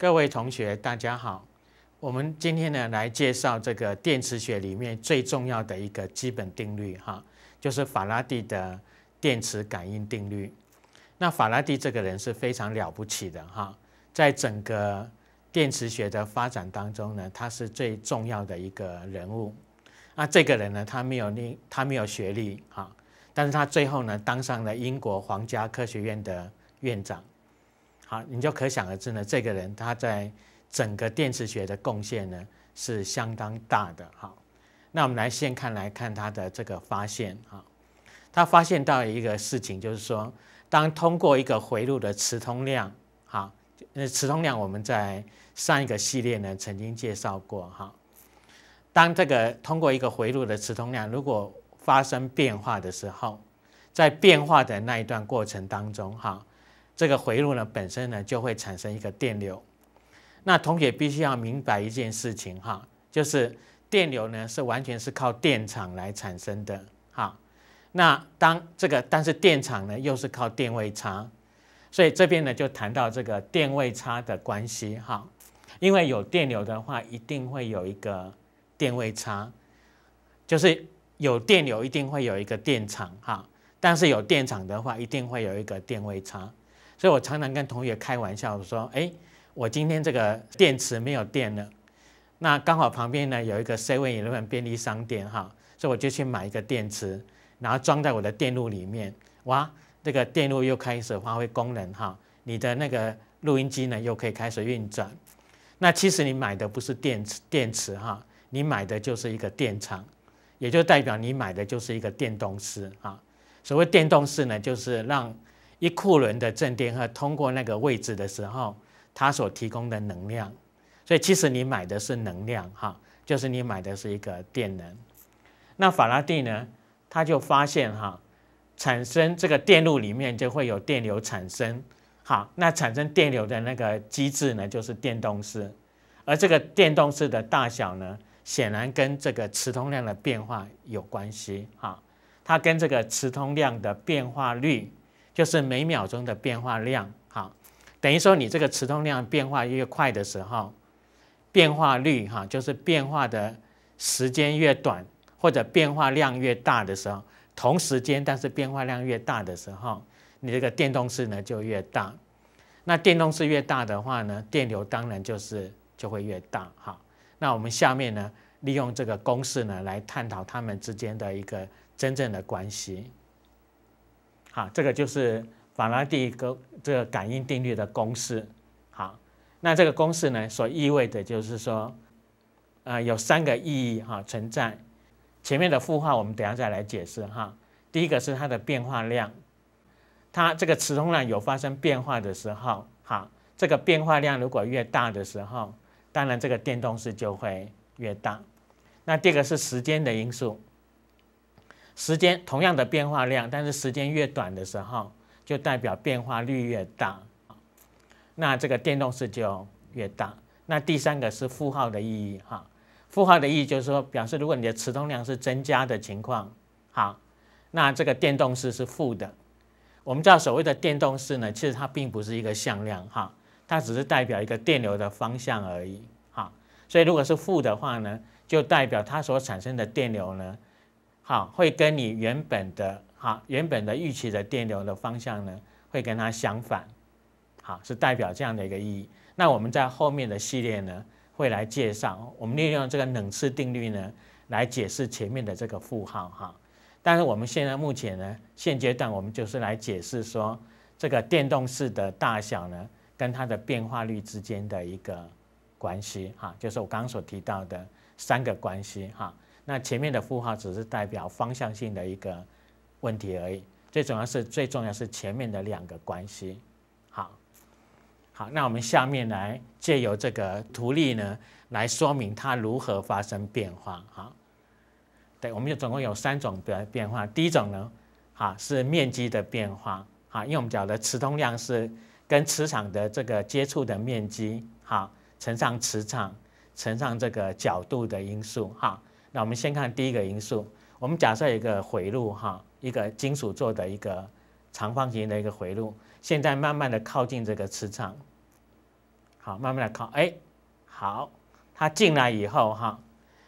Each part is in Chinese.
各位同学，大家好。我们今天呢来介绍这个电磁学里面最重要的一个基本定律，哈，就是法拉第的电磁感应定律。那法拉第这个人是非常了不起的，哈，在整个电磁学的发展当中呢，他是最重要的一个人物。那这个人呢，他没有历，他没有学历，哈，但是他最后呢，当上了英国皇家科学院的院长。好，你就可想而知呢。这个人他在整个电磁学的贡献呢是相当大的。好，那我们来先看来看他的这个发现。哈，他发现到一个事情，就是说，当通过一个回路的磁通量，哈，那磁通量我们在上一个系列呢曾经介绍过。哈，当这个通过一个回路的磁通量如果发生变化的时候，在变化的那一段过程当中，哈。这个回路呢，本身呢就会产生一个电流。那同学必须要明白一件事情哈，就是电流呢是完全是靠电场来产生的。哈。那当这个但是电场呢又是靠电位差，所以这边呢就谈到这个电位差的关系哈。因为有电流的话，一定会有一个电位差，就是有电流一定会有一个电场哈，但是有电场的话，一定会有一个电位差。所以我常常跟同学开玩笑，我说：“哎，我今天这个电池没有电了，那刚好旁边呢有一个 seven eleven 便利商店哈，所以我就去买一个电池，然后装在我的电路里面，哇，这个电路又开始发挥功能哈，你的那个录音机呢又可以开始运转。那其实你买的不是电池电池哈，你买的就是一个电厂，也就代表你买的就是一个电动势啊。所谓电动势呢，就是让一库仑的正电荷通过那个位置的时候，它所提供的能量，所以其实你买的是能量，哈，就是你买的是一个电能。那法拉第呢，他就发现哈，产生这个电路里面就会有电流产生，好，那产生电流的那个机制呢，就是电动势，而这个电动势的大小呢，显然跟这个磁通量的变化有关系，哈，它跟这个磁通量的变化率。就是每秒钟的变化量，好，等于说你这个磁通量变化越快的时候，变化率哈，就是变化的时间越短，或者变化量越大的时候，同时间但是变化量越大的时候，你这个电动势呢就越大。那电动势越大的话呢，电流当然就是就会越大哈。那我们下面呢，利用这个公式呢来探讨它们之间的一个真正的关系。好，这个就是法拉第个这个感应定律的公式。好，那这个公式呢，所意味的，就是说，呃，有三个意义哈存在。前面的复化我们等下再来解释哈。第一个是它的变化量，它这个磁通量有发生变化的时候，哈，这个变化量如果越大的时候，当然这个电动势就会越大。那第二个是时间的因素。时间同样的变化量，但是时间越短的时候，就代表变化率越大，那这个电动势就越大。那第三个是负号的意义哈，负号的意义就是说，表示如果你的磁通量是增加的情况，好，那这个电动势是负的。我们知道所谓的电动势呢，其实它并不是一个向量哈，它只是代表一个电流的方向而已哈。所以如果是负的话呢，就代表它所产生的电流呢。啊，会跟你原本的哈原本的预期的电流的方向呢，会跟它相反，好，是代表这样的一个意义。那我们在后面的系列呢，会来介绍，我们利用这个冷次定律呢，来解释前面的这个负号哈。但是我们现在目前呢，现阶段我们就是来解释说，这个电动势的大小呢，跟它的变化率之间的一个关系哈，就是我刚刚所提到的三个关系哈。那前面的负号只是代表方向性的一个问题而已。最重要是，最重要是前面的两个关系。好好，那我们下面来借由这个图例呢，来说明它如何发生变化。好，对，我们就总共有三种的变化。第一种呢，哈，是面积的变化。哈，因为我们讲的磁通量是跟磁场的这个接触的面积，哈，乘上磁场，乘上这个角度的因素，哈。那我们先看第一个因素，我们假设一个回路哈，一个金属做的一个长方形的一个回路，现在慢慢的靠近这个磁场，好，慢慢的靠，哎，好，它进来以后哈，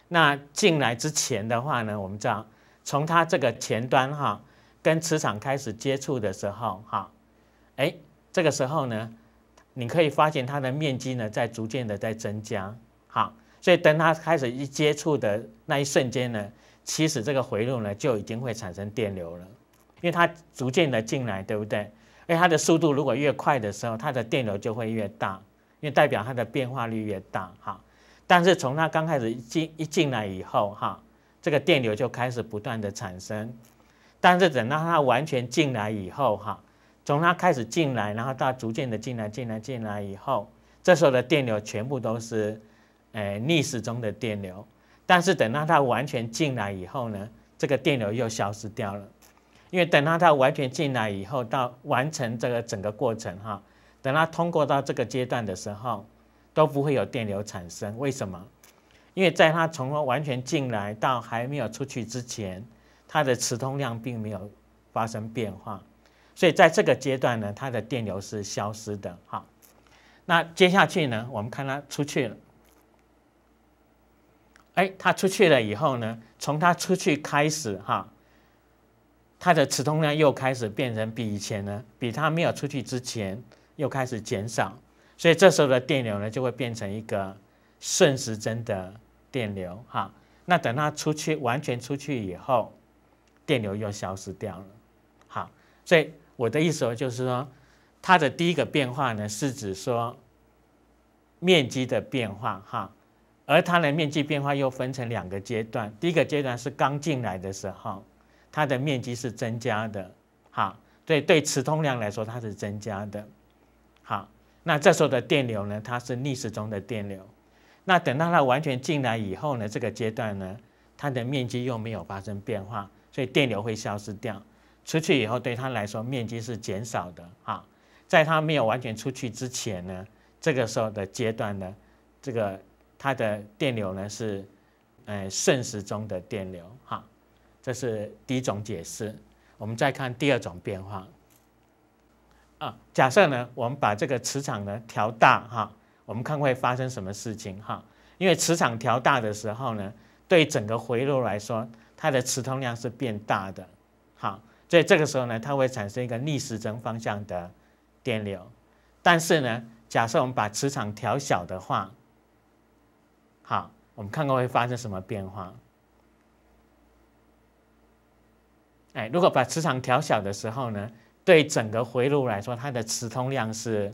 那进来之前的话呢，我们知道从它这个前端哈，跟磁场开始接触的时候哈，哎，这个时候呢，你可以发现它的面积呢在逐渐的在增加，好。所以，等它开始一接触的那一瞬间呢，其实这个回路呢就已经会产生电流了，因为它逐渐的进来，对不对？因为它的速度如果越快的时候，它的电流就会越大，因为代表它的变化率越大哈。但是从它刚开始进一进来以后哈，这个电流就开始不断的产生。但是等到它完全进来以后哈，从它开始进来，然后到逐渐的进来、进来、进来以后，这时候的电流全部都是。诶，逆时钟的电流，但是等到它完全进来以后呢，这个电流又消失掉了。因为等到它完全进来以后，到完成这个整个过程哈，等它通过到这个阶段的时候，都不会有电流产生。为什么？因为在它从完全进来到还没有出去之前，它的磁通量并没有发生变化，所以在这个阶段呢，它的电流是消失的哈。那接下去呢，我们看它出去了。哎，他出去了以后呢？从他出去开始哈，他的磁通量又开始变成比以前呢，比他没有出去之前又开始减少，所以这时候的电流呢就会变成一个顺时针的电流哈。那等他出去完全出去以后，电流又消失掉了。好，所以我的意思就是说，它的第一个变化呢是指说面积的变化哈。而它的面积变化又分成两个阶段，第一个阶段是刚进来的时候，它的面积是增加的，好，所以对磁通量来说它是增加的，好，那这时候的电流呢，它是逆时钟的电流，那等到它完全进来以后呢，这个阶段呢，它的面积又没有发生变化，所以电流会消失掉，出去以后对它来说面积是减少的，好，在它没有完全出去之前呢，这个时候的阶段呢，这个。它的电流呢是，呃顺时钟的电流哈，这是第一种解释。我们再看第二种变化啊，假设呢我们把这个磁场呢调大哈，我们看会发生什么事情哈。因为磁场调大的时候呢，对整个回路来说，它的磁通量是变大的，好，所以这个时候呢它会产生一个逆时针方向的电流。但是呢，假设我们把磁场调小的话，好，我们看看会发生什么变化。哎，如果把磁场调小的时候呢，对整个回路来说，它的磁通量是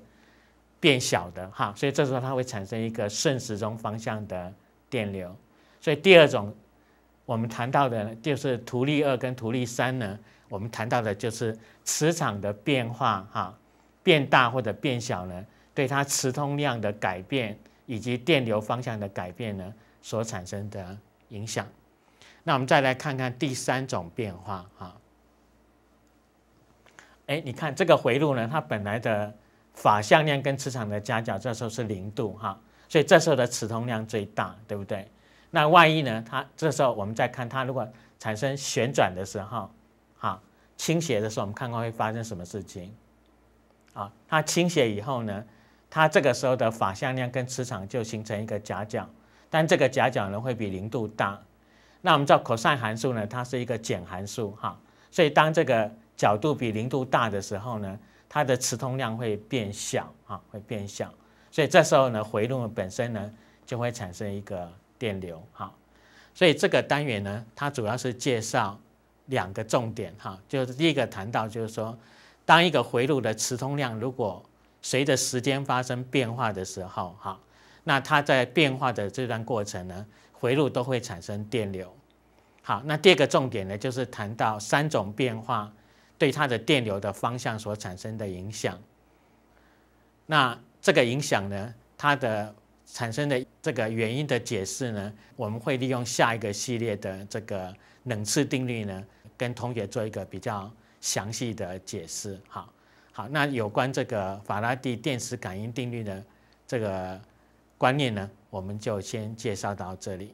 变小的哈，所以这时候它会产生一个顺时钟方向的电流。所以第二种我们谈到的，就是图例二跟图例三呢，我们谈到的就是磁场的变化哈，变大或者变小呢，对它磁通量的改变。以及电流方向的改变呢所产生的影响。那我们再来看看第三种变化啊。哎，你看这个回路呢，它本来的法向量跟磁场的夹角这时候是零度哈，所以这时候的磁通量最大，对不对？那万一呢，它这时候我们再看它如果产生旋转的时候，哈，倾斜的时候，我们看看会发生什么事情啊？它倾斜以后呢？它这个时候的法向量跟磁场就形成一个夹角，但这个夹角呢会比零度大。那我们知道，cos 函数呢，它是一个减函数哈，所以当这个角度比零度大的时候呢，它的磁通量会变小哈，会变小。所以这时候呢，回路本身呢就会产生一个电流哈。所以这个单元呢，它主要是介绍两个重点哈，就是第一个谈到就是说，当一个回路的磁通量如果随着时间发生变化的时候，哈，那它在变化的这段过程呢，回路都会产生电流，好，那第二个重点呢，就是谈到三种变化对它的电流的方向所产生的影响，那这个影响呢，它的产生的这个原因的解释呢，我们会利用下一个系列的这个冷次定律呢，跟同学做一个比较详细的解释，好。好，那有关这个法拉第电磁感应定律的这个观念呢，我们就先介绍到这里。